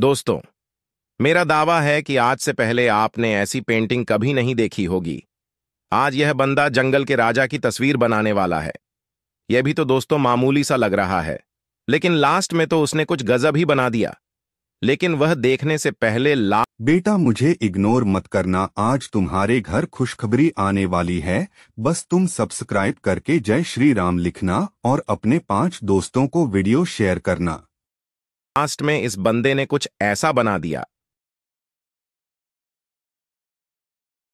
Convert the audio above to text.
दोस्तों मेरा दावा है कि आज से पहले आपने ऐसी पेंटिंग कभी नहीं देखी होगी आज यह बंदा जंगल के राजा की तस्वीर बनाने वाला है यह भी तो दोस्तों मामूली सा लग रहा है लेकिन लास्ट में तो उसने कुछ गजब ही बना दिया लेकिन वह देखने से पहले ला बेटा मुझे इग्नोर मत करना आज तुम्हारे घर खुशखबरी आने वाली है बस तुम सब्सक्राइब करके जय श्री राम लिखना और अपने पांच दोस्तों को वीडियो शेयर करना लास्ट में इस बंदे ने कुछ ऐसा बना दिया